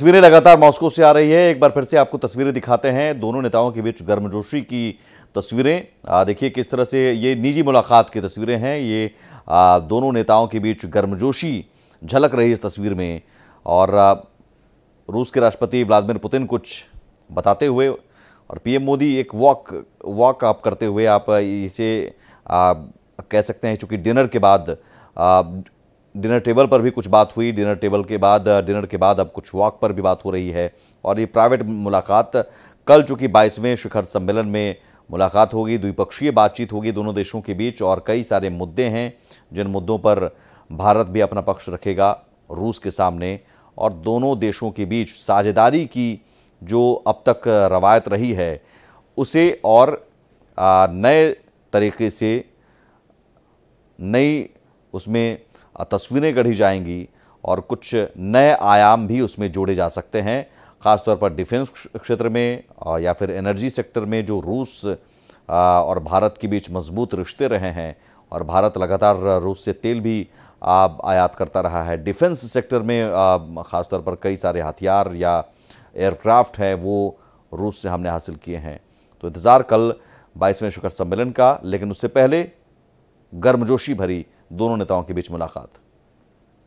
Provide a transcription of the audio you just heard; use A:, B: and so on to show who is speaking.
A: तस्वीरें लगातार मॉस्को से आ रही है एक बार फिर से आपको तस्वीरें दिखाते हैं दोनों नेताओं के बीच गर्मजोशी की तस्वीरें देखिए किस तरह से ये निजी मुलाकात की तस्वीरें हैं ये आ, दोनों नेताओं के बीच गर्मजोशी झलक रही है इस तस्वीर में और आ, रूस के राष्ट्रपति व्लादिमिर पुतिन कुछ बताते हुए और पीएम मोदी एक वॉक वॉक आप करते हुए आप इसे आ, कह सकते हैं चूँकि डिनर के बाद डिनर टेबल पर भी कुछ बात हुई डिनर टेबल के बाद डिनर के बाद अब कुछ वॉक पर भी बात हो रही है और ये प्राइवेट मुलाकात कल चूंकि बाईसवें शिखर सम्मेलन में मुलाकात होगी द्विपक्षीय बातचीत होगी दोनों देशों के बीच और कई सारे मुद्दे हैं जिन मुद्दों पर भारत भी अपना पक्ष रखेगा रूस के सामने और दोनों देशों के बीच साझेदारी की जो अब तक रवायत रही है उसे और नए तरीके से नई उसमें तस्वीरें गढ़ी जाएंगी और कुछ नए आयाम भी उसमें जोड़े जा सकते हैं ख़ासतौर पर डिफेंस क्षेत्र में या फिर एनर्जी सेक्टर में जो रूस और भारत के बीच मजबूत रिश्ते रहे हैं और भारत लगातार रूस से तेल भी आयात करता रहा है डिफेंस सेक्टर में ख़ासतौर पर कई सारे हथियार या एयरक्राफ्ट हैं वो रूस से हमने हासिल किए हैं तो इंतज़ार कल बाईसवें शिखर सम्मेलन का लेकिन उससे पहले गर्मजोशी भरी दोनों नेताओं के बीच मुलाकात